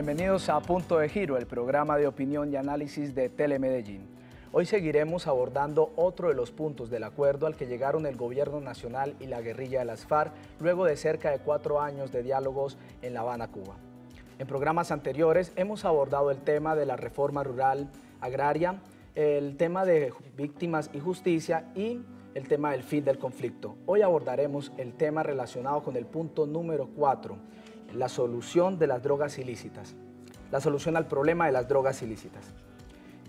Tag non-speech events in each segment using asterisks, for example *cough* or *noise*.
Bienvenidos a Punto de Giro, el programa de opinión y análisis de Telemedellín. Hoy seguiremos abordando otro de los puntos del acuerdo al que llegaron el gobierno nacional y la guerrilla de las FARC luego de cerca de cuatro años de diálogos en La Habana, Cuba. En programas anteriores hemos abordado el tema de la reforma rural agraria, el tema de víctimas y justicia y el tema del fin del conflicto. Hoy abordaremos el tema relacionado con el punto número cuatro, la solución de las drogas ilícitas, la solución al problema de las drogas ilícitas.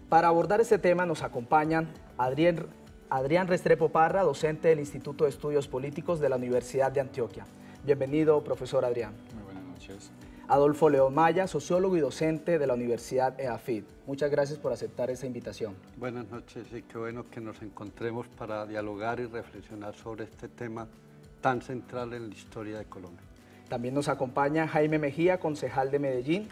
Para abordar este tema nos acompañan Adrián, Adrián Restrepo Parra, docente del Instituto de Estudios Políticos de la Universidad de Antioquia. Bienvenido, profesor Adrián. Muy buenas noches. Adolfo León Maya, sociólogo y docente de la Universidad EAFID. Muchas gracias por aceptar esta invitación. Buenas noches y qué bueno que nos encontremos para dialogar y reflexionar sobre este tema tan central en la historia de Colombia. También nos acompaña Jaime Mejía, concejal de Medellín.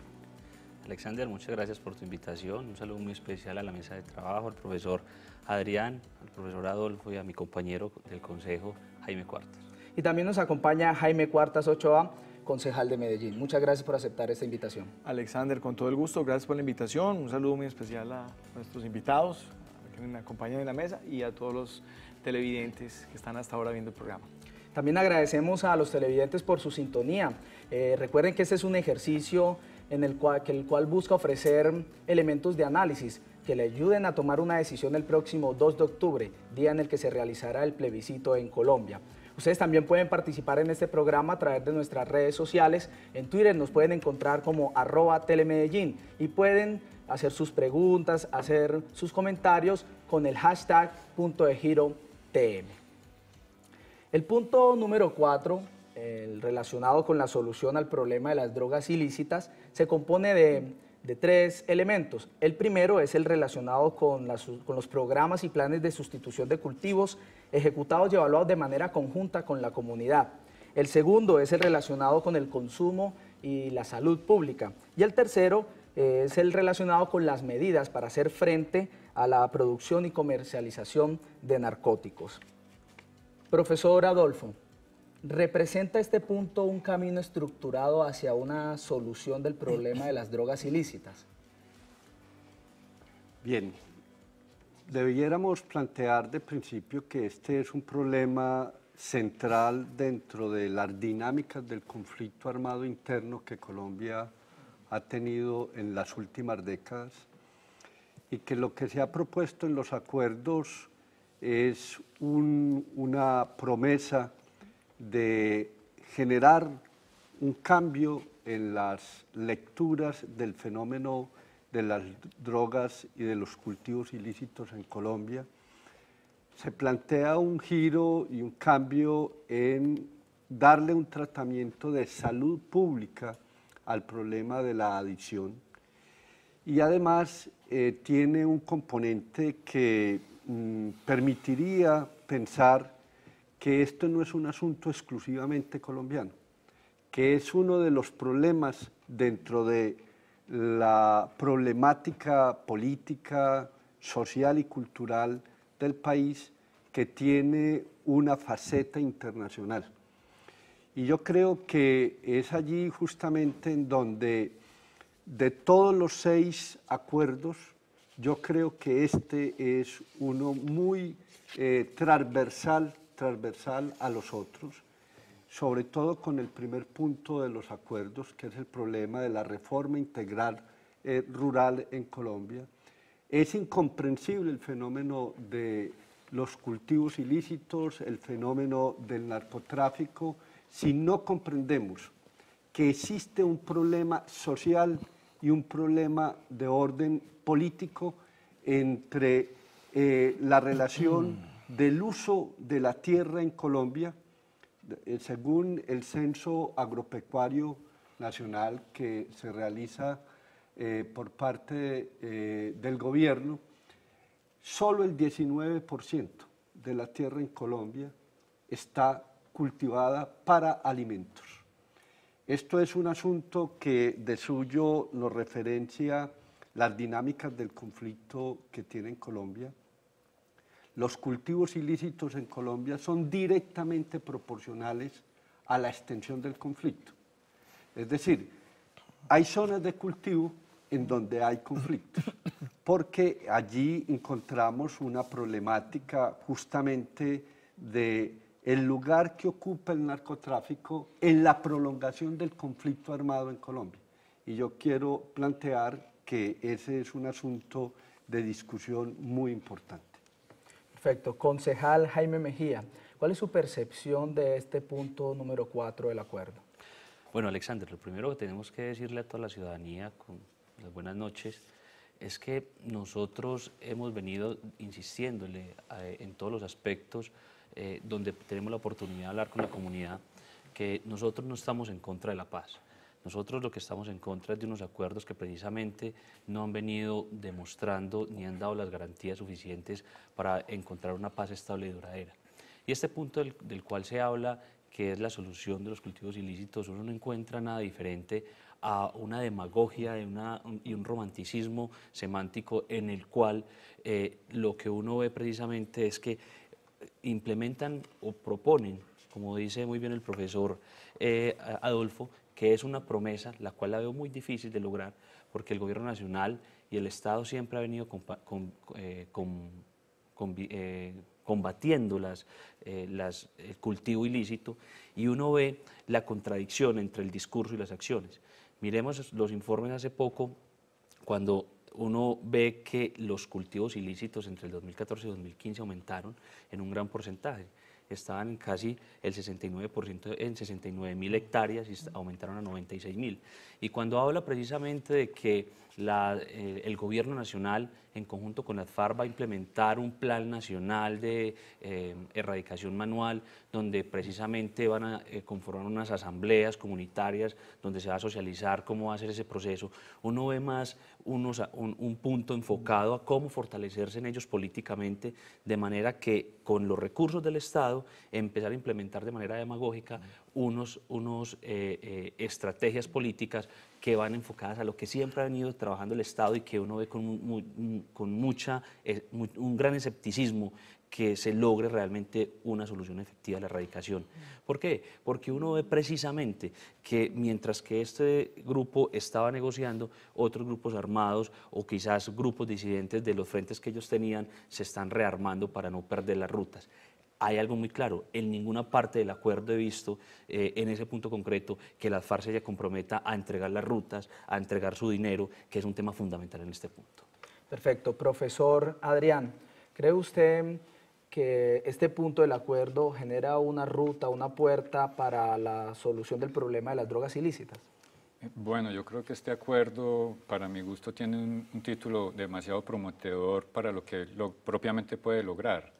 Alexander, muchas gracias por tu invitación. Un saludo muy especial a la mesa de trabajo, al profesor Adrián, al profesor Adolfo y a mi compañero del consejo, Jaime Cuartas. Y también nos acompaña Jaime Cuartas Ochoa, concejal de Medellín. Muchas gracias por aceptar esta invitación. Alexander, con todo el gusto, gracias por la invitación. Un saludo muy especial a nuestros invitados, a que me acompañan en la mesa y a todos los televidentes que están hasta ahora viendo el programa. También agradecemos a los televidentes por su sintonía. Eh, recuerden que este es un ejercicio en el cual, el cual busca ofrecer elementos de análisis que le ayuden a tomar una decisión el próximo 2 de octubre, día en el que se realizará el plebiscito en Colombia. Ustedes también pueden participar en este programa a través de nuestras redes sociales. En Twitter nos pueden encontrar como arroba telemedellín y pueden hacer sus preguntas, hacer sus comentarios con el hashtag punto de giro el punto número cuatro, el relacionado con la solución al problema de las drogas ilícitas, se compone de, tres elementos. El primero es el relacionado con los programas y planes de sustitución de cultivos ejecutados y evaluados de manera conjunta con la comunidad. El segundo es el relacionado con el consumo y la salud pública. Y el tercero es el relacionado con las medidas para hacer frente a la producción y comercialización de narcóticos. Profesor Adolfo, ¿representa este punto un camino estructurado hacia una solución del problema de las drogas ilícitas? Bien, debiéramos plantear de principio que este es un problema central dentro de las dinámicas del conflicto armado interno que Colombia ha tenido en las últimas décadas y que lo que se ha propuesto en los acuerdos es una promesa de generar un cambio en las lecturas del fenómeno de las drogas y de los cultivos ilícitos en Colombia. Se plantea un giro y un cambio en darle un tratamiento de salud pública al problema de la adicción y además eh, tiene un componente que Mm, permitiría pensar que esto no es un asunto exclusivamente colombiano, que es uno de los problemas dentro de la problemática política, social y cultural del país que tiene una faceta internacional. Y yo creo que es allí justamente en donde de todos los seis acuerdos yo creo que este es uno muy eh, transversal, transversal a los otros, sobre todo con el primer punto de los acuerdos, que es el problema de la reforma integral eh, rural en Colombia. Es incomprensible el fenómeno de los cultivos ilícitos, el fenómeno del narcotráfico, si no comprendemos que existe un problema social y un problema de orden político entre eh, la relación del uso de la tierra en Colombia, eh, según el Censo Agropecuario Nacional que se realiza eh, por parte del gobierno, solo el 19% de la tierra en Colombia está cultivada para alimentos. Esto es un asunto que de suyo nos referencia las dinámicas del conflicto que tiene en Colombia, los cultivos ilícitos en Colombia son directamente proporcionales a la extensión del conflicto. Es decir, hay zonas de cultivo en donde hay conflictos, porque allí encontramos una problemática justamente de el lugar que ocupa el narcotráfico en la prolongación del conflicto armado en Colombia. Y yo quiero plantear que ese es un asunto de discusión muy importante. Perfecto. Concejal Jaime Mejía, ¿cuál es su percepción de este punto número 4 del acuerdo? Bueno, Alexander, lo primero que tenemos que decirle a toda la ciudadanía, con las buenas noches, es que nosotros hemos venido insistiéndole eh, en todos los aspectos eh, donde tenemos la oportunidad de hablar con la comunidad, que nosotros no estamos en contra de la paz. Nosotros lo que estamos en contra es de unos acuerdos que precisamente no han venido demostrando ni han dado las garantías suficientes para encontrar una paz estable y duradera. Y este punto del, cual se habla que es la solución de los cultivos ilícitos, uno no encuentra nada diferente a una demagogia y, un, romanticismo semántico en el cual eh, lo que uno ve precisamente es que implementan o proponen, como dice muy bien el profesor eh, Adolfo, que es una promesa, la cual la veo muy difícil de lograr, porque el gobierno nacional y el Estado siempre ha venido combatiendo el cultivo ilícito, y uno ve la contradicción entre el discurso y las acciones. Miremos los informes hace poco, cuando uno ve que los cultivos ilícitos entre el 2014 y 2015 aumentaron en un gran porcentaje estaban en casi el 69% en 69 mil hectáreas y aumentaron a 96 mil. Y cuando habla precisamente de que eh, el gobierno nacional en conjunto con la FARC va a implementar un plan nacional de eh, erradicación manual donde precisamente van a eh, conformar unas asambleas comunitarias donde se va a socializar cómo va a ser ese proceso, uno ve más un, punto enfocado a cómo fortalecerse en ellos políticamente, de manera que con los recursos del Estado empezar a implementar de manera demagógica unas eh, eh, estrategias políticas que van enfocadas a lo que siempre ha venido trabajando el Estado y que uno ve con, con mucha, eh, un gran escepticismo que se logre realmente una solución efectiva a la erradicación. ¿Por qué? Porque uno ve precisamente que mientras que este grupo estaba negociando, otros grupos armados o quizás grupos disidentes de los frentes que ellos tenían se están rearmando para no perder las rutas hay algo muy claro, en ninguna parte del acuerdo he visto eh, en ese punto concreto que la FARC se comprometa a entregar las rutas, a entregar su dinero, que es un tema fundamental en este punto. Perfecto. Profesor Adrián, ¿cree usted que este punto del acuerdo genera una ruta, una puerta para la solución del problema de las drogas ilícitas? Bueno, yo creo que este acuerdo, para mi gusto, tiene un, título demasiado prometedor para lo que propiamente puede lograr.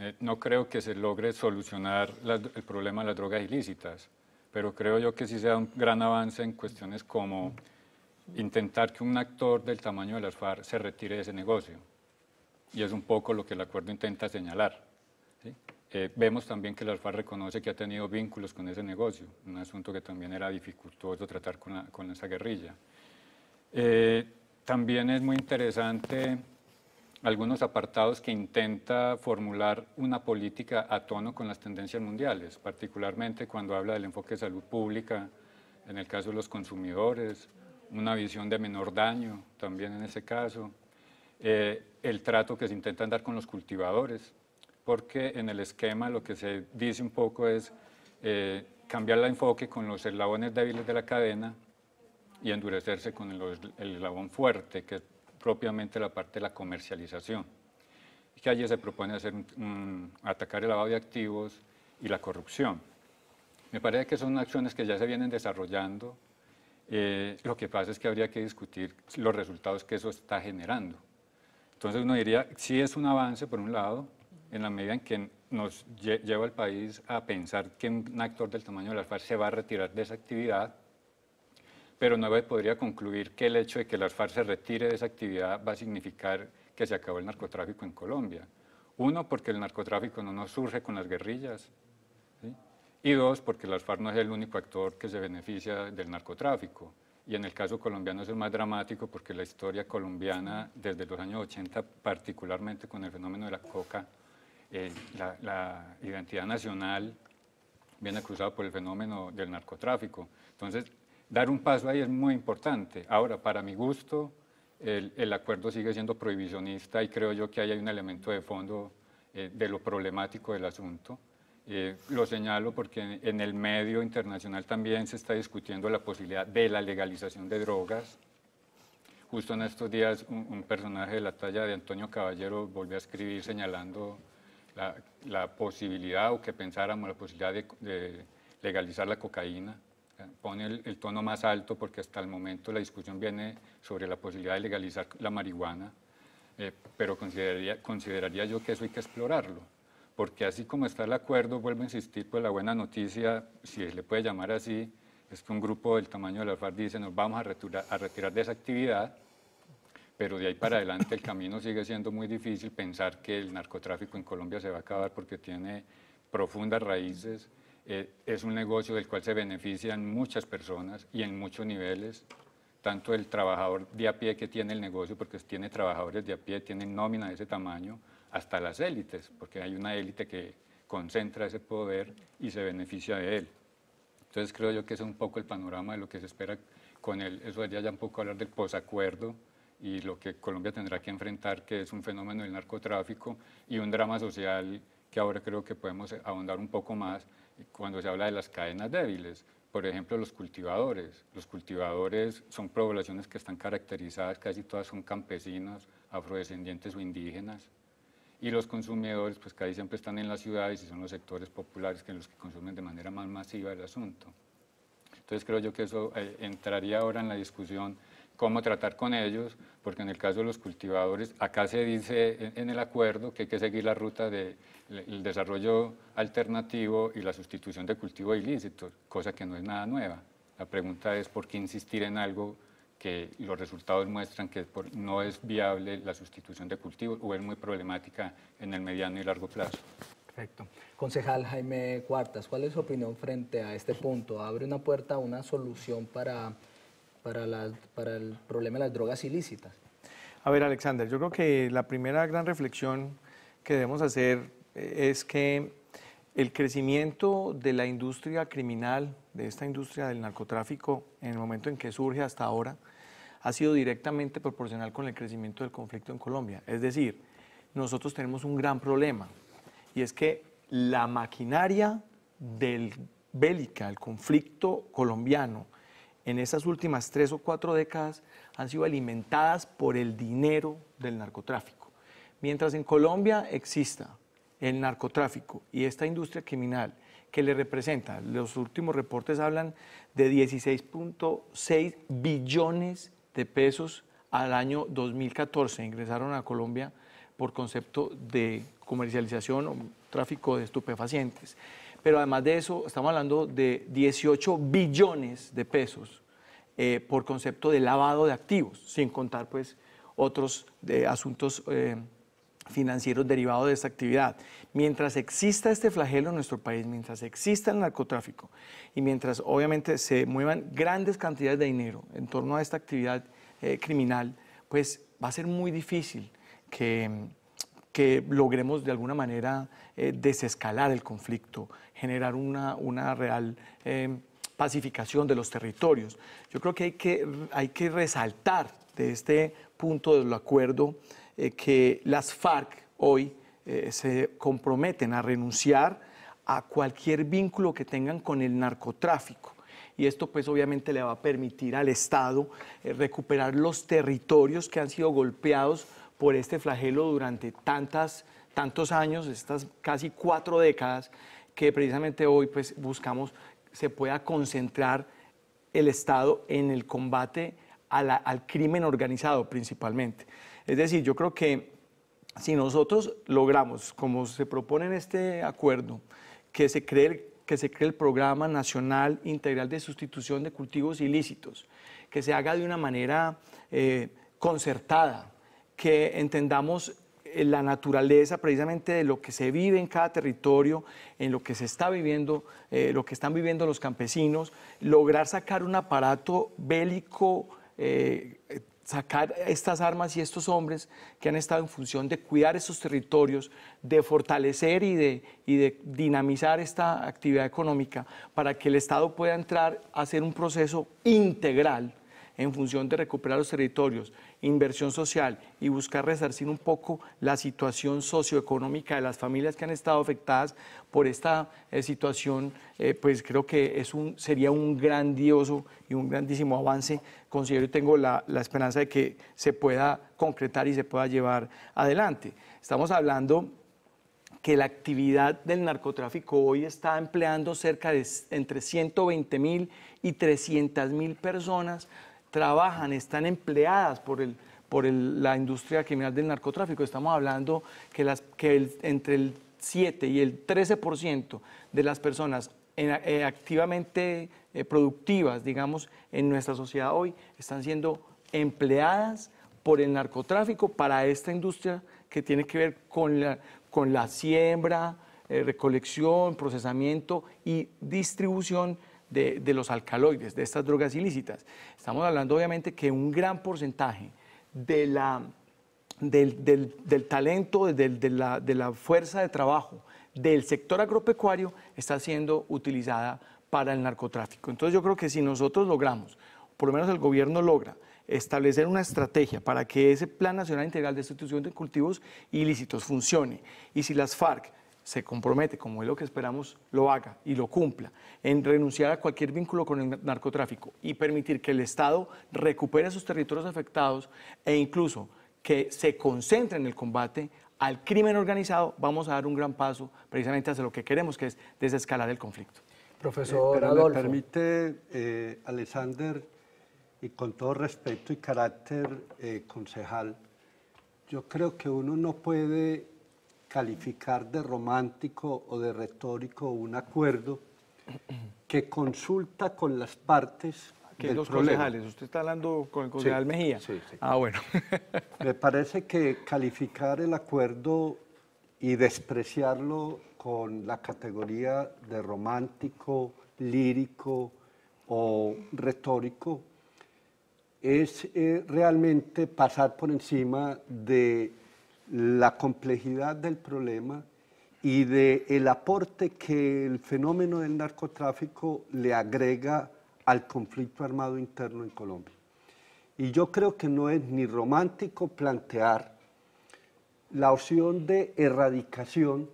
Eh, no creo que se logre solucionar el problema de las drogas ilícitas, pero creo yo que sí sea un gran avance en cuestiones como intentar que un actor del tamaño de las FARC se retire de ese negocio y es un poco lo que el acuerdo intenta señalar. Eh, vemos también que la FARC reconoce que ha tenido vínculos con ese negocio, un asunto que también era dificultoso tratar con, esa guerrilla. Eh, también es muy interesante algunos apartados que intenta formular una política a tono con las tendencias mundiales, particularmente cuando habla del enfoque de salud pública, en el caso de los consumidores, una visión de menor daño también en ese caso, eh, el trato que se intenta dar con los cultivadores, porque en el esquema lo que se dice un poco es eh, cambiar el enfoque con los eslabones débiles de la cadena y endurecerse con el, eslabón fuerte, que es propiamente la parte de la comercialización. Y que allí se propone hacer atacar el lavado de activos y la corrupción. Me parece que son acciones que ya se vienen desarrollando. Eh, lo que pasa es que habría que discutir los resultados que eso está generando. Entonces uno diría, sí es un avance por un lado, en la medida en que nos lleva al país a pensar que un actor del tamaño de las FARC se va a retirar de esa actividad, pero no podría concluir que el hecho de que las FARC se retire de esa actividad va a significar que se acabó el narcotráfico en Colombia. Uno, porque el narcotráfico no nos surge con las guerrillas. Y dos, porque las FARC no es el único actor que se beneficia del narcotráfico y en el caso colombiano es el más dramático porque la historia colombiana desde los años 80, particularmente con el fenómeno de la coca, eh, la, identidad nacional viene cruzada por el fenómeno del narcotráfico. Entonces, dar un paso ahí es muy importante. Ahora, para mi gusto, el, acuerdo sigue siendo prohibicionista y creo yo que ahí hay un elemento de fondo eh, de lo problemático del asunto. Eh, lo señalo porque en el medio internacional también se está discutiendo la posibilidad de la legalización de drogas. Justo en estos días un, personaje de la talla de Antonio Caballero volvió a escribir señalando la, posibilidad o que pensáramos la posibilidad de, legalizar la cocaína. Eh, pone el, tono más alto porque hasta el momento la discusión viene sobre la posibilidad de legalizar la marihuana. Eh, pero consideraría, consideraría yo que eso hay que explorarlo porque así como está el acuerdo, vuelvo a insistir, pues la buena noticia, si le puede llamar así, es que un grupo del tamaño de la FARC dice nos vamos a retirar, a retirar de esa actividad, pero de ahí para adelante el camino sigue siendo muy difícil pensar que el narcotráfico en Colombia se va a acabar porque tiene profundas raíces, eh, es un negocio del cual se benefician muchas personas y en muchos niveles, tanto el trabajador de a pie que tiene el negocio, porque tiene trabajadores de a pie, tiene nómina de ese tamaño, hasta las élites, porque hay una élite que concentra ese poder y se beneficia de él. Entonces creo yo que es un poco el panorama de lo que se espera con él. eso sería ya un poco hablar del posacuerdo y lo que Colombia tendrá que enfrentar, que es un fenómeno del narcotráfico y un drama social que ahora creo que podemos ahondar un poco más cuando se habla de las cadenas débiles. Por ejemplo, los cultivadores. Los cultivadores son poblaciones que están caracterizadas, casi todas son campesinos, afrodescendientes o indígenas y los consumidores pues casi siempre están en las ciudades y son los sectores populares que los que consumen de manera más masiva el asunto. Entonces creo yo que eso eh, entraría ahora en la discusión cómo tratar con ellos, porque en el caso de los cultivadores, acá se dice en el acuerdo que hay que seguir la ruta del desarrollo alternativo y la sustitución de cultivo ilícito, cosa que no es nada nueva. La pregunta es por qué insistir en algo que los resultados muestran que no es viable la sustitución de cultivos o es muy problemática en el mediano y largo plazo. Perfecto. Concejal Jaime Cuartas, ¿cuál es su opinión frente a este punto? ¿Abre una puerta a una solución para, para, para el problema de las drogas ilícitas? A ver, Alexander, yo creo que la primera gran reflexión que debemos hacer eh, es que el crecimiento de la industria criminal de esta industria del narcotráfico en el momento en que surge hasta ahora ha sido directamente proporcional con el crecimiento del conflicto en Colombia. Es decir, nosotros tenemos un gran problema y es que la maquinaria del bélica, el conflicto colombiano, en esas últimas tres o cuatro décadas han sido alimentadas por el dinero del narcotráfico. Mientras en Colombia exista el narcotráfico y esta industria criminal que le representa. Los últimos reportes hablan de 16.6 billones de pesos al año 2014 ingresaron a Colombia por concepto de comercialización o tráfico de estupefacientes. Pero además de eso, estamos hablando de 18 billones de pesos eh, por concepto de lavado de activos, sin contar pues otros eh, asuntos eh, financieros derivados de esta actividad. Mientras exista este flagelo en nuestro país, mientras exista el narcotráfico y mientras obviamente se muevan grandes cantidades de dinero en torno a esta actividad eh, criminal, pues va a ser muy difícil que, logremos de alguna manera eh, desescalar el conflicto, generar una, una real... Eh, pacificación de los territorios. Yo creo que hay que, hay que resaltar de este punto del acuerdo eh, que las FARC hoy eh, se comprometen a renunciar a cualquier vínculo que tengan con el narcotráfico. Y esto pues obviamente le va a permitir al Estado eh, recuperar los territorios que han sido golpeados por este flagelo durante tantos años, estas casi cuatro décadas, que precisamente hoy pues buscamos se pueda concentrar el Estado en el combate al crimen organizado principalmente. Es decir, yo creo que si nosotros logramos, como se propone en este acuerdo, que se cree el que se cree el Programa Nacional Integral de Sustitución de Cultivos Ilícitos, que se haga de una manera eh, concertada, que entendamos eh, la naturaleza precisamente de lo que se vive en cada territorio, en lo que se está viviendo, eh, lo que están viviendo los campesinos, lograr sacar un aparato bélico sacar estas armas y estos hombres que han estado en función de cuidar estos territorios, de fortalecer y de, de dinamizar esta actividad económica para que el Estado pueda entrar a hacer un proceso integral en función de recuperar los territorios inversión social y buscar resarcir un poco la situación socioeconómica de las familias que han estado afectadas por esta eh, situación, eh, pues creo que es un, sería un grandioso y un grandísimo avance. Considero y tengo la, la esperanza de que se pueda concretar y se pueda llevar adelante. Estamos hablando que la actividad del narcotráfico hoy está empleando cerca de entre 120 mil y 300 mil personas trabajan, están empleadas por, el, por la industria criminal del narcotráfico. Estamos hablando que, las, que entre el 7 y el 13% de las personas eh, activamente eh, productivas, digamos, en nuestra sociedad hoy, están siendo empleadas por el narcotráfico para esta industria que tiene que ver con la, con la siembra, eh, recolección, procesamiento y distribución de, los alcaloides, de estas drogas ilícitas. Estamos hablando obviamente que un gran porcentaje del, talento, de, la, de la fuerza de trabajo del sector agropecuario está siendo utilizada para el narcotráfico. Entonces yo creo que si nosotros logramos, por lo menos el gobierno logra, establecer una estrategia para que ese Plan Nacional Integral de Sustitución de Cultivos Ilícitos funcione. Y si las FARC se compromete, como es lo que esperamos, lo haga y lo cumpla, en renunciar a cualquier vínculo con el narcotráfico y permitir que el Estado recupere sus territorios afectados e incluso que se concentre en el combate al crimen organizado, vamos a dar un gran paso precisamente hacia lo que queremos, que es desescalar el conflicto. Profesor eh, ¿Me permite, eh, Alexander, y con todo respeto y carácter eh, concejal, yo creo que uno no puede calificar de romántico o de retórico un acuerdo que consulta con las partes que los concejales. Usted está hablando con el concejal Mejía. Sí, sí. Ah, bueno. *laughs* Me parece que calificar el acuerdo y despreciarlo con la categoría de romántico, lírico o retórico es eh, realmente pasar por encima de la complejidad del problema y del aporte que el fenómeno del narcotráfico le agrega al conflicto armado interno en Colombia. Y yo creo que no es ni romántico plantear la opción de erradicación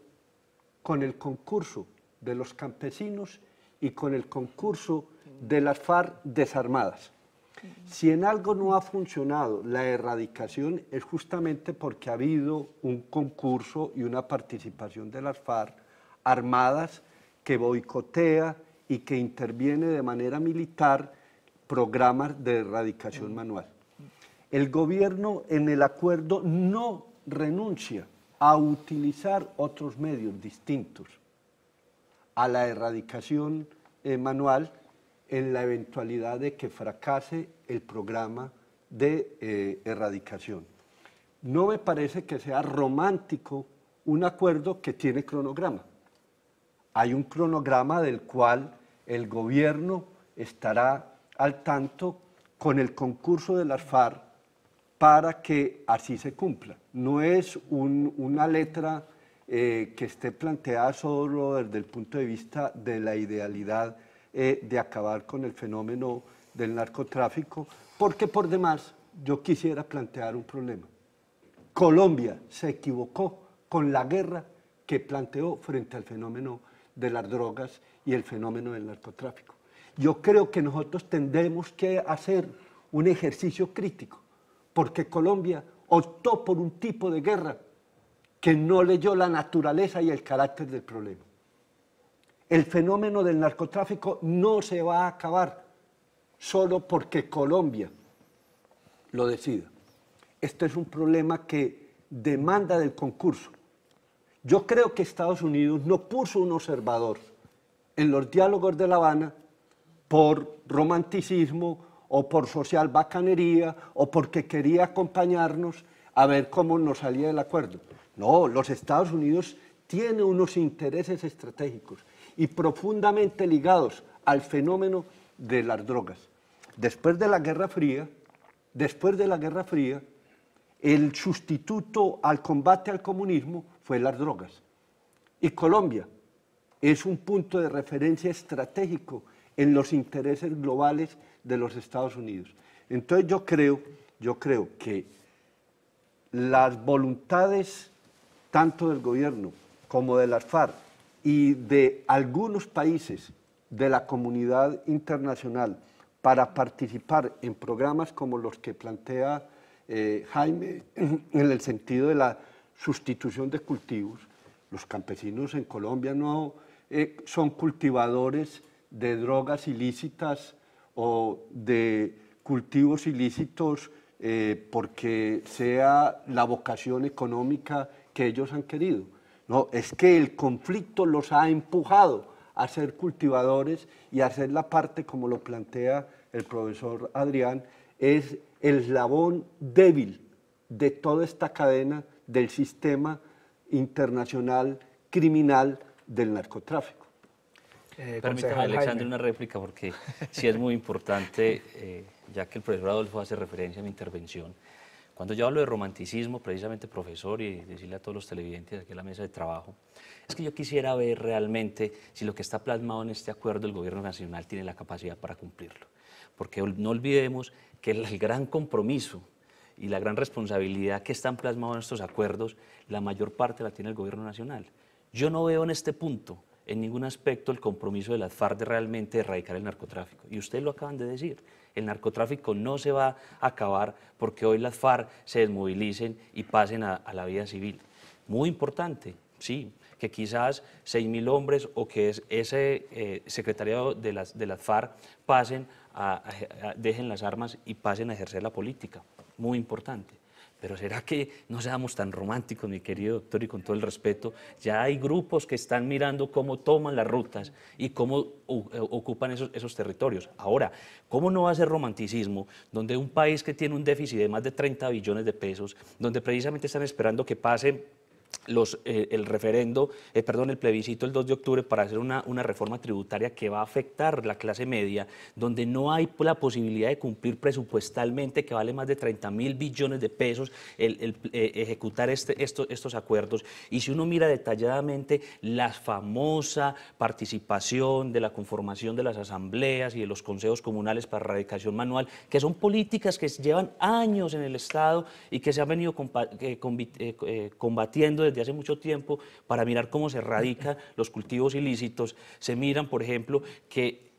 con el concurso de los campesinos y con el concurso de las FARC desarmadas. Si en algo no ha funcionado la erradicación es justamente porque ha habido un concurso y una participación de las FARC armadas que boicotea y que interviene de manera militar programas de erradicación mm. manual. El gobierno en el acuerdo no renuncia a utilizar otros medios distintos a la erradicación eh, manual, en la eventualidad de que fracase el programa de eh, erradicación. No me parece que sea romántico un acuerdo que tiene cronograma. Hay un cronograma del cual el gobierno estará al tanto con el concurso de las FARC para que así se cumpla. No es una letra eh, que esté planteada solo desde el punto de vista de la idealidad eh, de acabar con el fenómeno del narcotráfico, porque por demás yo quisiera plantear un problema. Colombia se equivocó con la guerra que planteó frente al fenómeno de las drogas y el fenómeno del narcotráfico. Yo creo que nosotros tendremos que hacer un ejercicio crítico, porque Colombia optó por un tipo de guerra que no leyó la naturaleza y el carácter del problema. El fenómeno del narcotráfico no se va a acabar solo porque Colombia lo decida. Este es un problema que demanda del concurso. Yo creo que Estados Unidos no puso un observador en los diálogos de La Habana por romanticismo o por social bacanería o porque quería acompañarnos a ver cómo nos salía el acuerdo. No, los Estados Unidos tienen unos intereses estratégicos y profundamente ligados al fenómeno de las drogas. Después de la Guerra Fría, después de la Guerra Fría, el sustituto al combate al comunismo fue las drogas. Y Colombia es un punto de referencia estratégico en los intereses globales de los Estados Unidos. Entonces yo creo que las voluntades tanto del gobierno como de las FARC y de algunos países de la comunidad internacional para participar en programas como los que plantea eh, Jaime *clears throat* en el sentido de la sustitución de cultivos. Los campesinos en Colombia no eh, son cultivadores de drogas ilícitas o de cultivos ilícitos eh, porque sea la vocación económica que ellos han querido no, es que el conflicto los ha empujado a ser cultivadores y a ser la parte, como lo plantea el profesor Adrián, es el eslabón débil de toda esta cadena del sistema internacional criminal del narcotráfico. Eh, Permítame, Alexandre, una réplica porque sí es muy importante, eh, ya que el profesor Adolfo hace referencia a mi intervención. Cuando yo hablo de romanticismo, precisamente profesor, y decirle a todos los televidentes aquí en la mesa de trabajo, es que yo quisiera ver realmente si lo que está plasmado en este acuerdo el gobierno nacional tiene la capacidad para cumplirlo. Porque no olvidemos que el gran compromiso y la gran responsabilidad que están plasmados en estos acuerdos, la mayor parte la tiene el gobierno nacional. Yo no veo en este punto en ningún aspecto el compromiso de las FARC de realmente erradicar el narcotráfico. Y ustedes lo acaban de decir. El narcotráfico no se va a acabar porque hoy las FARC se desmovilicen y pasen a, la vida civil. Muy importante, sí, que quizás 6.000 hombres o que ese secretario eh, secretariado de las, de las FARC pasen a, dejen las armas y pasen a ejercer la política. Muy importante. Pero ¿será que no seamos tan románticos, mi querido doctor, y con todo el respeto? Ya hay grupos que están mirando cómo toman las rutas y cómo eh, ocupan esos, territorios. Ahora, ¿cómo no va a ser romanticismo donde un país que tiene un déficit de más de 30 billones de pesos, donde precisamente están esperando que pasen eh, el referendo, eh, perdón, el plebiscito el 2 de octubre para hacer una, reforma tributaria que va a afectar la clase media, donde no hay la posibilidad de cumplir presupuestalmente, que vale más de 30 mil billones de pesos el, eh, ejecutar este, estos acuerdos. Y si uno mira detalladamente la famosa participación de la conformación de las asambleas y de los consejos comunales para erradicación manual, que son políticas que llevan años en el Estado y que se han venido combatiendo desde hace mucho tiempo para mirar cómo se erradican *laughs* los cultivos ilícitos. Se miran, por ejemplo, que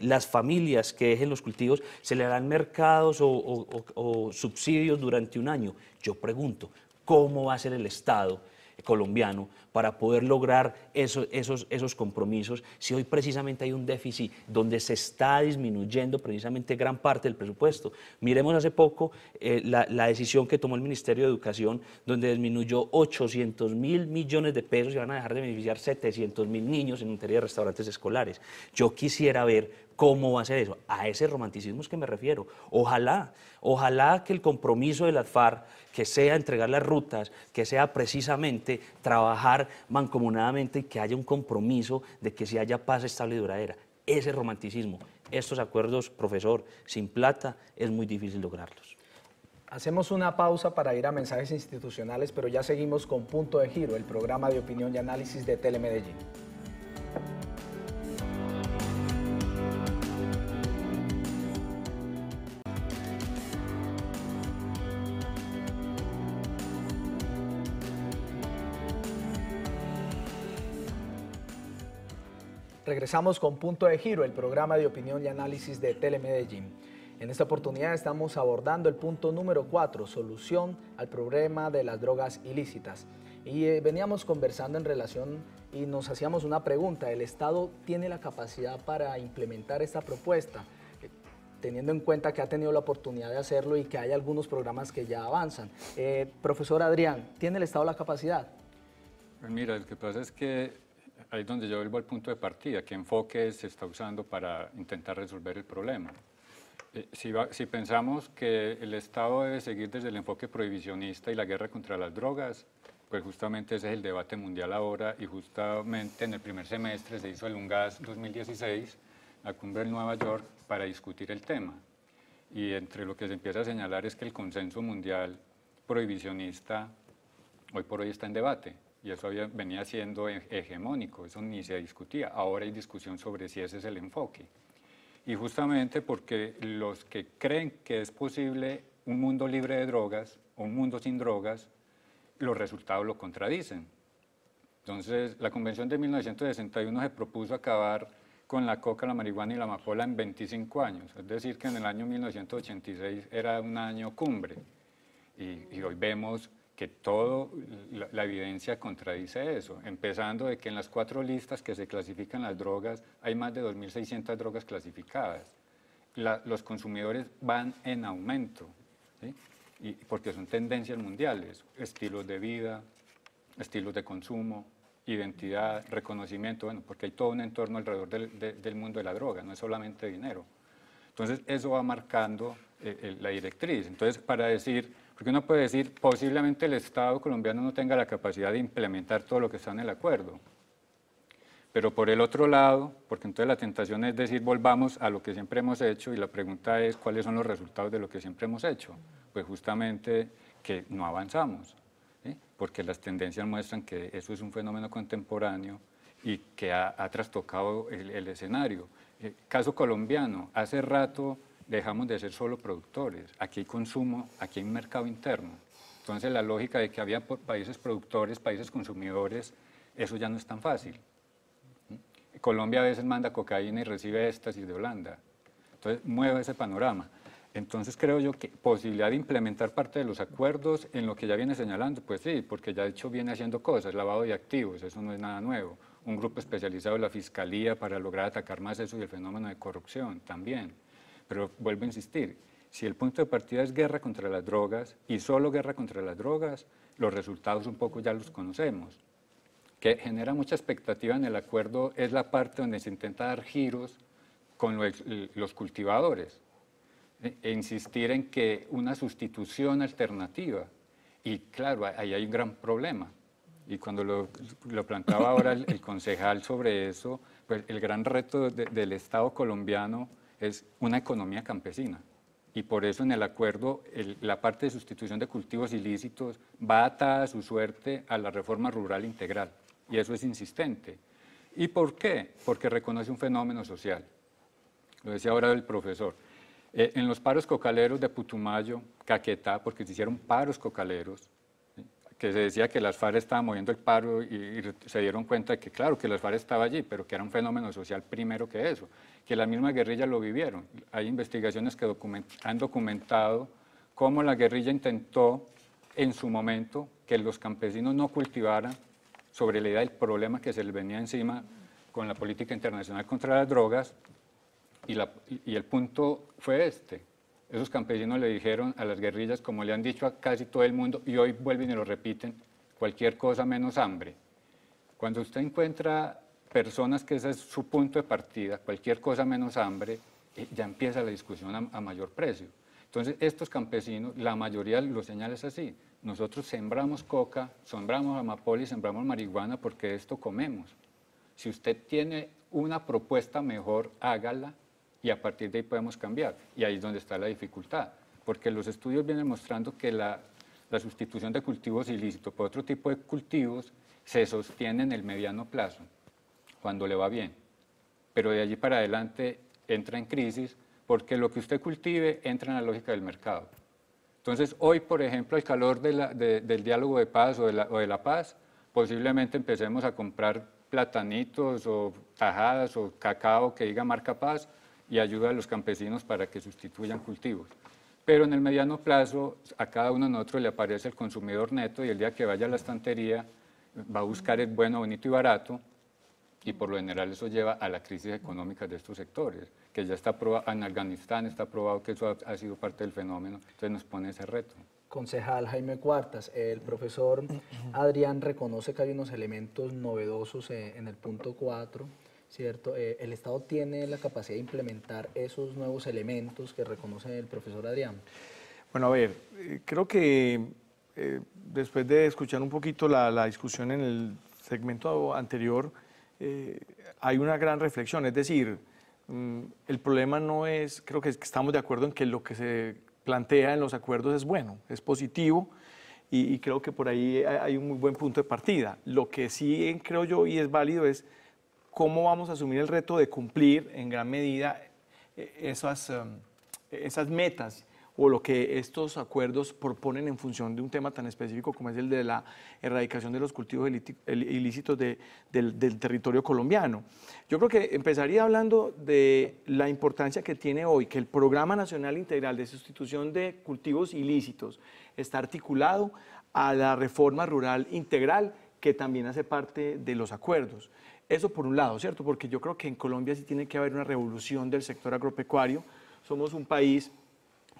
las familias que dejen los cultivos se le harán mercados o, subsidios durante un año. Yo pregunto, ¿cómo va a ser el Estado colombiano para poder lograr esos, esos, esos compromisos, si hoy precisamente hay un déficit donde se está disminuyendo precisamente gran parte del presupuesto. Miremos hace poco eh, la, la, decisión que tomó el Ministerio de Educación, donde disminuyó 800 mil millones de pesos y van a dejar de beneficiar 700 mil niños en materia de restaurantes escolares. Yo quisiera ver ¿Cómo va a ser eso? A ese romanticismo es que me refiero. Ojalá, ojalá que el compromiso de las FARC, que sea entregar las rutas, que sea precisamente trabajar mancomunadamente y que haya un compromiso de que se haya paz estable y duradera. Ese romanticismo, estos acuerdos, profesor, sin plata es muy difícil lograrlos. Hacemos una pausa para ir a mensajes institucionales, pero ya seguimos con Punto de Giro, el programa de opinión y análisis de Telemedellín. Regresamos con Punto de Giro, el programa de opinión y análisis de Telemedellín. En esta oportunidad estamos abordando el punto número 4, solución al problema de las drogas ilícitas. Y eh, veníamos conversando en relación y nos hacíamos una pregunta, ¿el Estado tiene la capacidad para implementar esta propuesta? Eh, teniendo en cuenta que ha tenido la oportunidad de hacerlo y que hay algunos programas que ya avanzan. Eh, profesor Adrián, ¿tiene el Estado la capacidad? Pues mira, lo que pasa es que ahí es donde yo vuelvo al punto de partida, qué enfoque se está usando para intentar resolver el problema. Eh, si, si, pensamos que el Estado debe seguir desde el enfoque prohibicionista y la guerra contra las drogas, pues justamente ese es el debate mundial ahora y justamente en el primer semestre se hizo el UNGAS 2016, la cumbre en Nueva York, para discutir el tema. Y entre lo que se empieza a señalar es que el consenso mundial prohibicionista hoy por hoy está en debate y eso venía siendo hegemónico, eso ni se discutía. Ahora hay discusión sobre si ese es el enfoque. Y justamente porque los que creen que es posible un mundo libre de drogas, o un mundo sin drogas, los resultados lo contradicen. Entonces, la Convención de 1961 se propuso acabar con la coca, la marihuana y la amapola en 25 años. Es decir, que en el año 1986 era un año cumbre. y hoy vemos que toda la, evidencia contradice eso, empezando de que en las cuatro listas que se clasifican las drogas hay más de 2.600 drogas clasificadas. los consumidores van en aumento, y, porque son tendencias mundiales, estilos de vida, estilos de consumo, identidad, reconocimiento, bueno, porque hay todo un entorno alrededor del, mundo de la droga, no es solamente dinero. Entonces eso va marcando eh, la directriz. Entonces para decir porque uno puede decir, posiblemente el Estado colombiano no tenga la capacidad de implementar todo lo que está en el acuerdo. Pero por el otro lado, porque entonces la tentación es decir, volvamos a lo que siempre hemos hecho y la pregunta es, ¿cuáles son los resultados de lo que siempre hemos hecho? Pues justamente que no avanzamos, porque las tendencias muestran que eso es un fenómeno contemporáneo y que ha, trastocado el, el escenario. El eh, caso colombiano, hace rato dejamos de ser solo productores. Aquí hay consumo, aquí hay mercado interno. Entonces la lógica de que había países productores, países consumidores, eso ya no es tan fácil. ¿Mm? Colombia a veces manda cocaína y recibe y de Holanda. Entonces mueve ese panorama. Entonces creo yo que posibilidad de implementar parte de los acuerdos en lo que ya viene señalando, pues sí, porque ya de hecho viene haciendo cosas, lavado de activos, eso no es nada nuevo. Un grupo especializado de la Fiscalía para lograr atacar más eso y el fenómeno de corrupción también. Pero vuelvo a insistir, si el punto de partida es guerra contra las drogas y solo guerra contra las drogas, los resultados un poco ya los conocemos. Que genera mucha expectativa en el acuerdo es la parte donde se intenta dar giros con los, cultivadores e, e insistir en que una sustitución alternativa. Y claro, ahí hay un gran problema. Y cuando lo, planteaba ahora el, concejal sobre eso, pues el gran reto del Estado colombiano es una economía campesina. Y por eso en el acuerdo la parte de sustitución de cultivos ilícitos va atada a su suerte a la reforma rural integral. Y eso es insistente. ¿Y por qué? Porque reconoce un fenómeno social. Lo decía ahora el profesor. Eh, en los paros cocaleros de Putumayo, Caquetá, porque se hicieron paros cocaleros, que se decía que las FARC estaban moviendo el paro y, se dieron cuenta de que claro, que las FARC estaba allí, pero que era un fenómeno social primero que eso, que la misma guerrilla lo vivieron. Hay investigaciones que han documentado cómo la guerrilla intentó en su momento que los campesinos no cultivaran sobre la idea del problema que se les venía encima con la política internacional contra las drogas y el punto fue este, esos campesinos le dijeron a las guerrillas, como le han dicho a casi todo el mundo, y hoy vuelven y lo repiten, cualquier cosa menos hambre. Cuando usted encuentra personas que ese es su punto de partida, cualquier cosa menos hambre, eh, ya empieza la discusión a, mayor precio. Entonces, estos campesinos, la mayoría lo señala así. Nosotros sembramos coca, sembramos amapolis, sembramos marihuana porque esto comemos. Si usted tiene una propuesta mejor, hágala y a partir de ahí podemos cambiar. Y ahí es donde está la dificultad, porque los estudios vienen mostrando que la, sustitución de cultivos ilícitos por otro tipo de cultivos se sostiene en el mediano plazo, cuando le va bien. Pero de allí para adelante entra en crisis porque lo que usted cultive entra en la lógica del mercado. Entonces, hoy, por ejemplo, el calor del diálogo de paz o de, la, paz, posiblemente empecemos a comprar platanitos o tajadas o cacao que diga marca paz, y ayuda a los campesinos para que sustituyan cultivos. Pero en el mediano plazo, a cada uno de nosotros le aparece el consumidor neto y el día que vaya a la estantería va a buscar el bueno, bonito y barato y por lo general eso lleva a la crisis económica de estos sectores, que ya está probado, en Afganistán está probado que eso ha, sido parte del fenómeno, entonces nos pone ese reto concejal Jaime Cuartas, el profesor Adrián reconoce que hay unos elementos novedosos eh, en el punto 4 ¿cierto? Eh, el Estado tiene la capacidad de implementar esos nuevos elementos que reconoce el profesor Adrián. Bueno, a ver, eh, creo que eh, después de escuchar un poquito la, discusión en el segmento anterior, hay una gran reflexión, es decir, mm, el problema no es, creo que estamos de acuerdo en que lo que se plantea en los acuerdos es bueno, es positivo, y, creo que por ahí hay un muy buen punto de partida. Lo que sí creo yo y es válido es cómo vamos a asumir el reto de cumplir en gran medida eh, esas, em, esas metas o lo que estos acuerdos proponen en función de un tema tan específico como es el de la erradicación de los cultivos ilícitos del, del, territorio colombiano. Yo creo que empezaría hablando de la importancia que tiene hoy que el Programa Nacional Integral de Sustitución de Cultivos Ilícitos está articulado a la reforma rural integral que también hace parte de los acuerdos. Eso por un lado, ¿cierto? Porque yo creo que en Colombia sí tiene que haber una revolución del sector agropecuario. Somos un país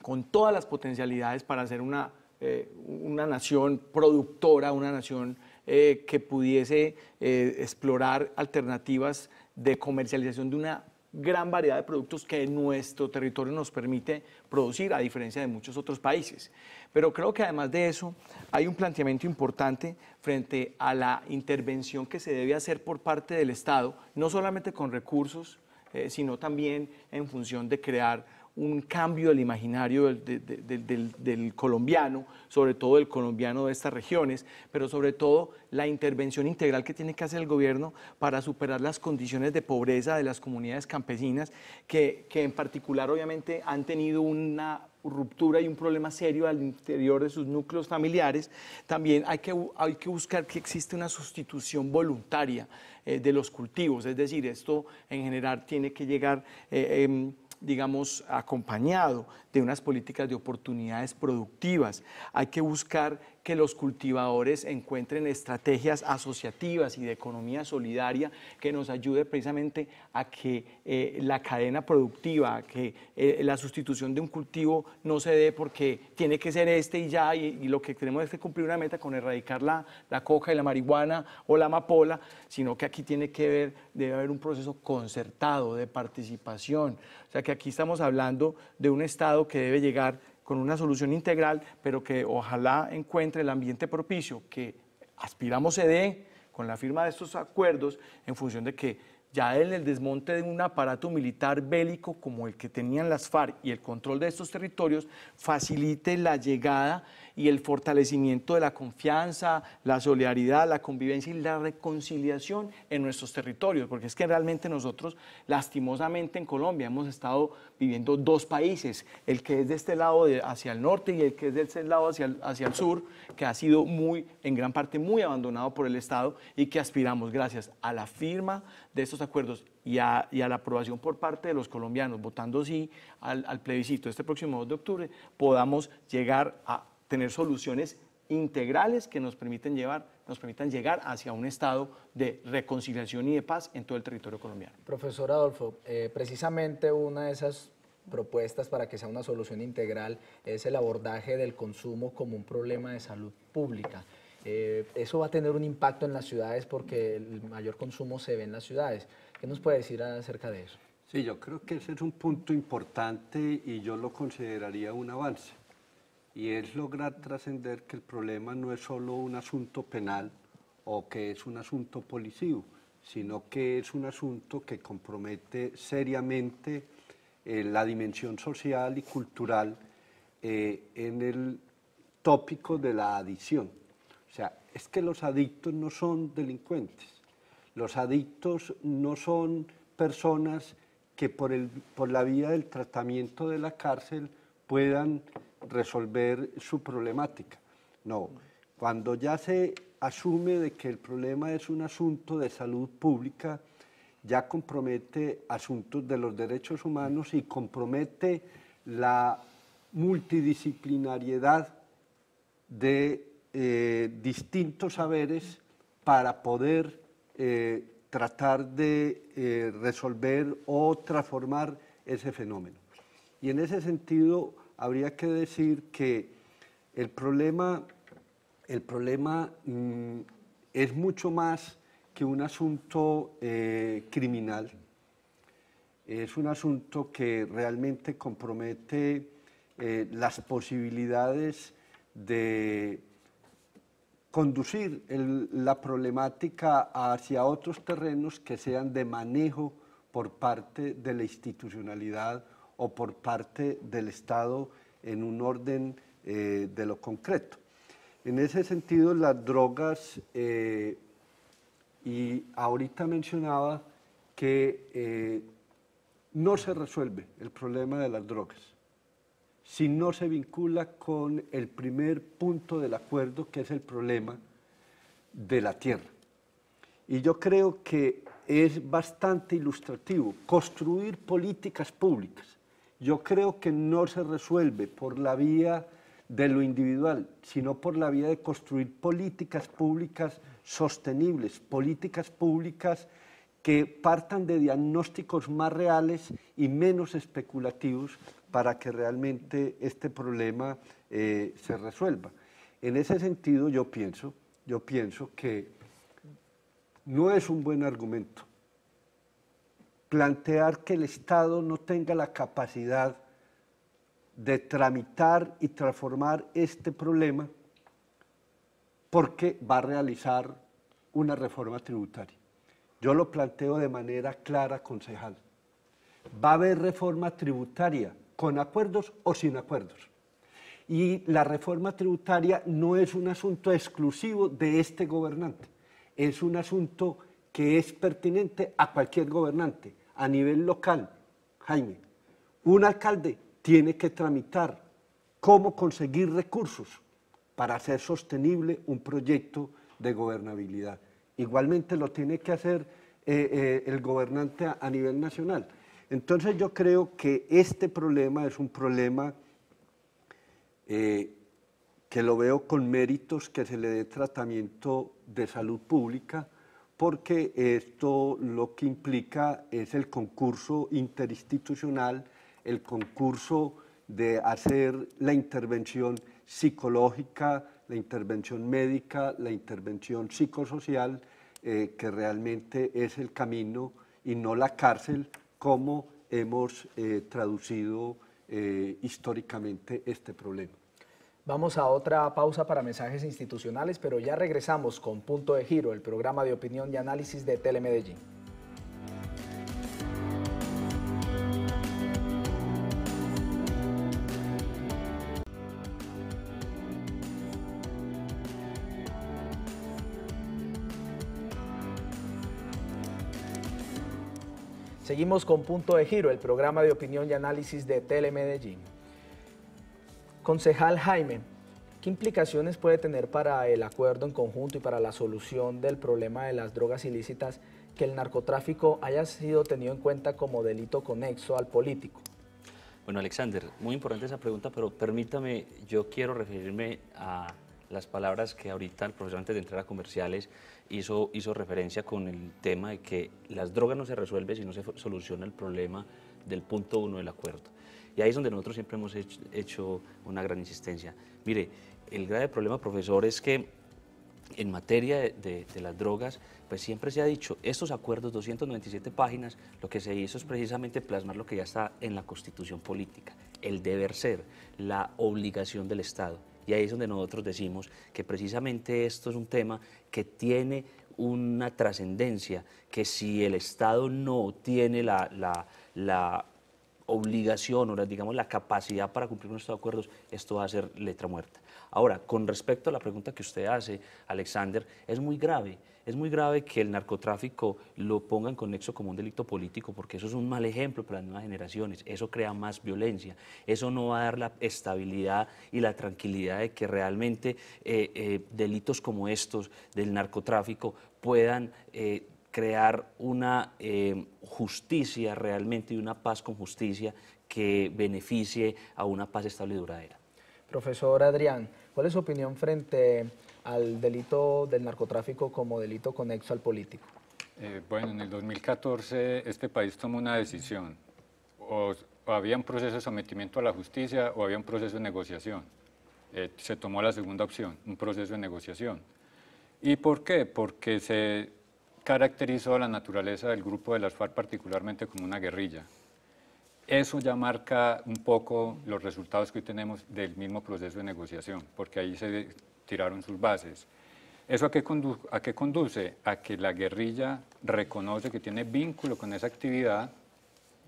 con todas las potencialidades para ser una, eh, una nación productora, una nación eh, que pudiese eh, explorar alternativas de comercialización de una gran variedad de productos que nuestro territorio nos permite producir, a diferencia de muchos otros países. Pero creo que además de eso, hay un planteamiento importante frente a la intervención que se debe hacer por parte del Estado, no solamente con recursos, eh, sino también en función de crear un cambio del imaginario del, colombiano, sobre todo el colombiano de estas regiones, pero sobre todo la intervención integral que tiene que hacer el gobierno para superar las condiciones de pobreza de las comunidades campesinas, que, en particular obviamente han tenido una ruptura y un problema serio al interior de sus núcleos familiares, también hay que, hay que buscar que existe una sustitución voluntaria eh, de los cultivos, es decir, esto en general tiene que llegar... Eh, em, digamos, acompañado de unas políticas de oportunidades productivas. Hay que buscar que los cultivadores encuentren estrategias asociativas y de economía solidaria que nos ayude precisamente a que eh, la cadena productiva, que eh, la sustitución de un cultivo no se dé porque tiene que ser este y ya, y, lo que tenemos es que cumplir una meta con erradicar la, la, coca y la marihuana o la amapola, sino que aquí tiene que ver, debe haber un proceso concertado de participación. O sea que aquí estamos hablando de un Estado que debe llegar con una solución integral, pero que ojalá encuentre el ambiente propicio que aspiramos se dé con la firma de estos acuerdos en función de que ya en el desmonte de un aparato militar bélico como el que tenían las FARC y el control de estos territorios facilite la llegada y el fortalecimiento de la confianza, la solidaridad, la convivencia y la reconciliación en nuestros territorios, porque es que realmente nosotros lastimosamente en Colombia hemos estado viviendo dos países, el que es de este lado hacia el norte y el que es de este lado hacia el, hacia el sur, que ha sido muy, en gran parte muy abandonado por el Estado y que aspiramos gracias a la firma de estos acuerdos y a, la aprobación por parte de los colombianos, votando sí al plebiscito este próximo 2 de octubre, podamos llegar a tener soluciones integrales que nos permiten llevar, nos permitan llegar hacia un estado de reconciliación y de paz en todo el territorio colombiano. Profesor Adolfo, eh, precisamente una de esas propuestas para que sea una solución integral es el abordaje del consumo como un problema de salud pública. Eh, eso va a tener un impacto en las ciudades porque el mayor consumo se ve en las ciudades. ¿Qué nos puede decir acerca de eso? Sí, yo creo que ese es un punto importante y yo lo consideraría un avance y es lograr trascender que el problema no es solo un asunto penal o que es un asunto policivo, sino que es un asunto que compromete seriamente eh, la dimensión social y cultural eh, en el tópico de la adicción. O sea, es que los adictos no son delincuentes, los adictos no son personas que por, el, por la vía del tratamiento de la cárcel puedan resolver su problemática. No, cuando ya se asume de que el problema es un asunto de salud pública, ya compromete asuntos de los derechos humanos y compromete la multidisciplinariedad de eh, distintos saberes para poder eh, tratar de eh, resolver o transformar ese fenómeno. Y en ese sentido, habría que decir que el problema, mm, es mucho más que un asunto eh, criminal. Es un asunto que realmente compromete eh, las posibilidades de conducir la problemática hacia otros terrenos que sean de manejo por parte de la institucionalidad o por parte del Estado en un orden eh, de lo concreto. En ese sentido, las drogas, eh, y ahorita mencionaba que eh, no se resuelve el problema de las drogas si no se vincula con el primer punto del acuerdo, que es el problema de la tierra. Y yo creo que es bastante ilustrativo construir políticas públicas yo creo que no se resuelve por la vía de lo individual, sino por la vía de construir políticas públicas sostenibles, políticas públicas que partan de diagnósticos más reales y menos especulativos para que realmente este problema eh, se resuelva. En ese sentido yo pienso, yo pienso que no es un buen argumento plantear que el Estado no tenga la capacidad de tramitar y transformar este problema porque va a realizar una reforma tributaria. Yo lo planteo de manera clara, concejal. Va a haber reforma tributaria con acuerdos o sin acuerdos. Y la reforma tributaria no es un asunto exclusivo de este gobernante, es un asunto que es pertinente a cualquier gobernante a nivel local. Jaime, un alcalde tiene que tramitar cómo conseguir recursos para hacer sostenible un proyecto de gobernabilidad. Igualmente lo tiene que hacer eh, eh, el gobernante a, nivel nacional. Entonces yo creo que este problema es un problema eh, que lo veo con méritos que se le dé tratamiento de salud pública, porque esto lo que implica es el concurso interinstitucional, el concurso de hacer la intervención psicológica, la intervención médica, la intervención psicosocial, eh, que realmente es el camino y no la cárcel como hemos eh, traducido eh, históricamente este problema. Vamos a otra pausa para mensajes institucionales, pero ya regresamos con Punto de Giro, el programa de opinión y análisis de Telemedellín. Seguimos con Punto de Giro, el programa de opinión y análisis de Telemedellín. Concejal Jaime, ¿qué implicaciones puede tener para el acuerdo en conjunto y para la solución del problema de las drogas ilícitas que el narcotráfico haya sido tenido en cuenta como delito conexo al político? Bueno, Alexander, muy importante esa pregunta, pero permítame, yo quiero referirme a las palabras que ahorita el profesor antes de entrar a comerciales hizo, hizo referencia con el tema de que las drogas no se resuelven si no se soluciona el problema del punto uno del acuerdo. Y ahí es donde nosotros siempre hemos hecho, una gran insistencia. Mire, el grave problema, profesor, es que en materia de, las drogas, pues siempre se ha dicho, estos acuerdos, 297 páginas, lo que se hizo es precisamente plasmar lo que ya está en la constitución política, el deber ser, la obligación del Estado. Y ahí es donde nosotros decimos que precisamente esto es un tema que tiene una trascendencia, que si el Estado no tiene la, la obligación o la, digamos, la capacidad para cumplir nuestros acuerdos, esto va a ser letra muerta. Ahora, con respecto a la pregunta que usted hace, Alexander, es muy grave. Es muy grave que el narcotráfico lo ponga en conexo como un delito político, porque eso es un mal ejemplo para las nuevas generaciones. Eso crea más violencia. Eso no va a dar la estabilidad y la tranquilidad de que realmente eh, eh, delitos como estos del narcotráfico puedan... Eh, crear una em, justicia realmente y una paz con justicia que beneficie a una paz estable y duradera. Profesor Adrián, ¿cuál es su opinión frente al delito del narcotráfico como delito conexo al político? Eh, bueno, en el 2014 este país tomó una decisión. O, había un proceso de sometimiento a la justicia o había un proceso de negociación. Eh, se tomó la segunda opción, un proceso de negociación. ¿Y por qué? Porque se caracterizó la naturaleza del grupo de las FARC particularmente como una guerrilla. Eso ya marca un poco los resultados que hoy tenemos del mismo proceso de negociación, porque ahí se tiraron sus bases. ¿Eso a qué, conduce? A que la guerrilla reconoce que tiene vínculo con esa actividad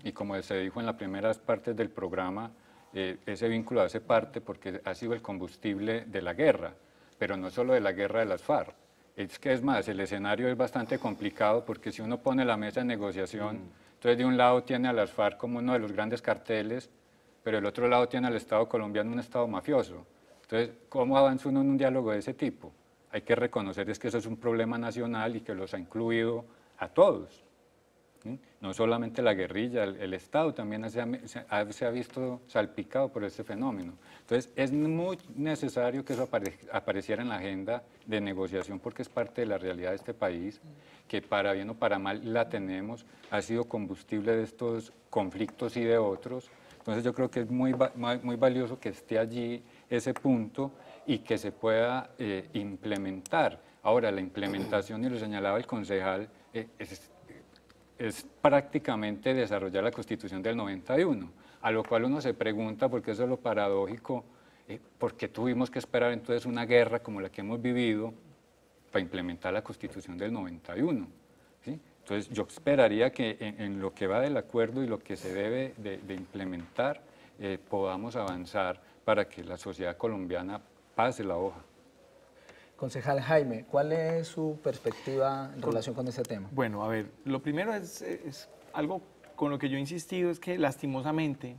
y como se dijo en las primeras partes del programa, eh, ese vínculo hace parte porque ha sido el combustible de la guerra, pero no solo de la guerra de las FARC, es que es más, el escenario es bastante complicado porque si uno pone la mesa de negociación, mm. entonces de un lado tiene a las FARC como uno de los grandes carteles, pero del otro lado tiene al Estado colombiano un Estado mafioso. Entonces, ¿cómo avanza uno en un diálogo de ese tipo? Hay que reconocer es que eso es un problema nacional y que los ha incluido a todos. No solamente la guerrilla, el, Estado también se ha, visto salpicado por ese fenómeno. Entonces, es muy necesario que eso apareciera en la agenda de negociación porque es parte de la realidad de este país, que para bien o para mal la tenemos, ha sido combustible de estos conflictos y de otros. Entonces, yo creo que es muy, muy valioso que esté allí ese punto y que se pueda eh, implementar. Ahora, la implementación, y lo señalaba el concejal, eh, es es prácticamente desarrollar la Constitución del 91, a lo cual uno se pregunta, porque eso es lo paradójico, porque eh, ¿por qué tuvimos que esperar entonces una guerra como la que hemos vivido para implementar la Constitución del 91? Entonces yo esperaría que en, lo que va del acuerdo y lo que se debe de, implementar eh, podamos avanzar para que la sociedad colombiana pase la hoja. Concejal Jaime, ¿cuál es su perspectiva en relación con este tema? Bueno, a ver, lo primero es, algo con lo que yo he insistido, es que lastimosamente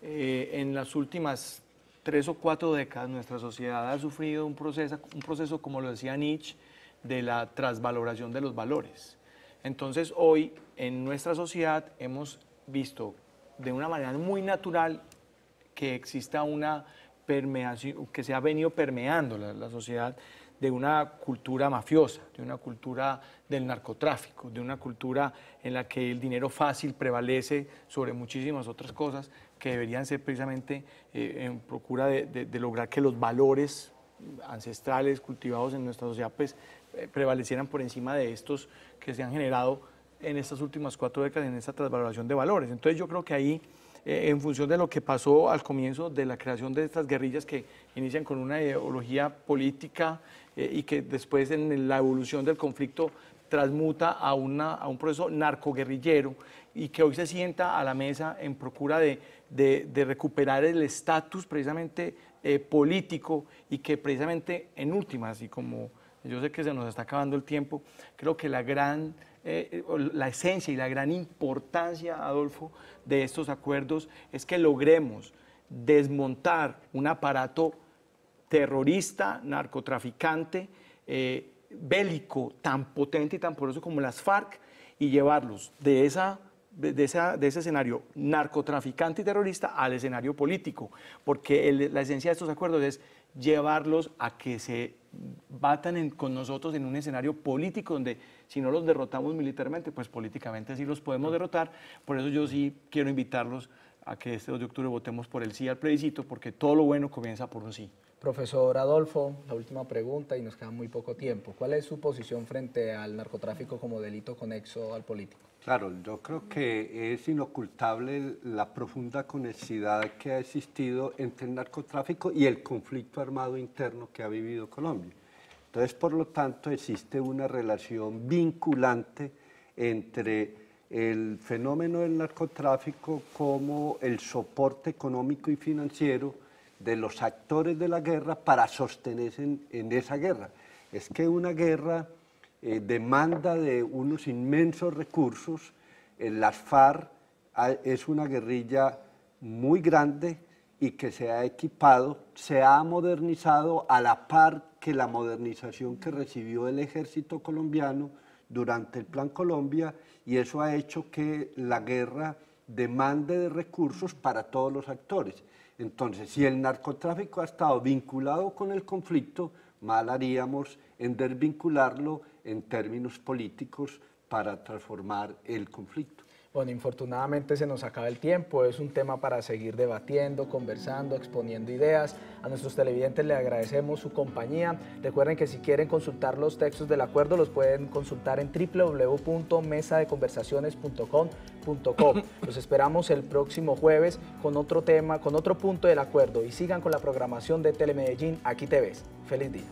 eh, en las últimas tres o cuatro décadas nuestra sociedad ha sufrido un proceso, un proceso, como lo decía Nietzsche, de la trasvaloración de los valores. Entonces hoy en nuestra sociedad hemos visto de una manera muy natural que exista una permeación, que se ha venido permeando la, la sociedad de una cultura mafiosa, de una cultura del narcotráfico, de una cultura en la que el dinero fácil prevalece sobre muchísimas otras cosas que deberían ser precisamente eh, en procura de, lograr que los valores ancestrales cultivados en nuestra sociedad pues, eh, prevalecieran por encima de estos que se han generado en estas últimas cuatro décadas en esta trasvaloración de valores. Entonces yo creo que ahí eh, en función de lo que pasó al comienzo de la creación de estas guerrillas que inician con una ideología política eh, y que después en la evolución del conflicto transmuta a, una, a un proceso narcoguerrillero y que hoy se sienta a la mesa en procura de, de, recuperar el estatus precisamente eh, político y que precisamente en últimas, y como yo sé que se nos está acabando el tiempo, creo que la gran eh, eh, la esencia y la gran importancia, Adolfo, de estos acuerdos es que logremos desmontar un aparato terrorista, narcotraficante, eh, bélico tan potente y tan poderoso como las FARC y llevarlos de esa de, ese escenario narcotraficante y terrorista al escenario político, porque la esencia de estos acuerdos es llevarlos a que se batan con nosotros en un escenario político donde si no los derrotamos militarmente, pues políticamente sí los podemos derrotar. Por eso yo sí quiero invitarlos a que este 2 de octubre votemos por el sí al plebiscito, porque todo lo bueno comienza por un sí. Profesor Adolfo, la última pregunta y nos queda muy poco tiempo. ¿Cuál es su posición frente al narcotráfico como delito conexo al político? Claro, yo creo que es inocultable la profunda conexidad que ha existido entre el narcotráfico y el conflicto armado interno que ha vivido Colombia. Entonces, por lo tanto, existe una relación vinculante entre el fenómeno del narcotráfico como el soporte económico y financiero de los actores de la guerra para sostenerse en, esa guerra. Es que una guerra eh, demanda de unos inmensos recursos. El las FARC ah, es una guerrilla muy grande y que se ha equipado, se ha modernizado a la par que la modernización que recibió el ejército colombiano durante el Plan Colombia y eso ha hecho que la guerra demande de recursos para todos los actores. Entonces, si el narcotráfico ha estado vinculado con el conflicto, mal haríamos en desvincularlo en términos políticos para transformar el conflicto. Bueno, infortunadamente se nos acaba el tiempo, es un tema para seguir debatiendo, conversando, exponiendo ideas. A nuestros televidentes les agradecemos su compañía. Recuerden que si quieren consultar los textos del acuerdo los pueden consultar en www.mesadeconversaciones.com.co. Los esperamos el próximo jueves con otro tema, con otro punto del acuerdo y sigan con la programación de Telemedellín Aquí te ves. Feliz día.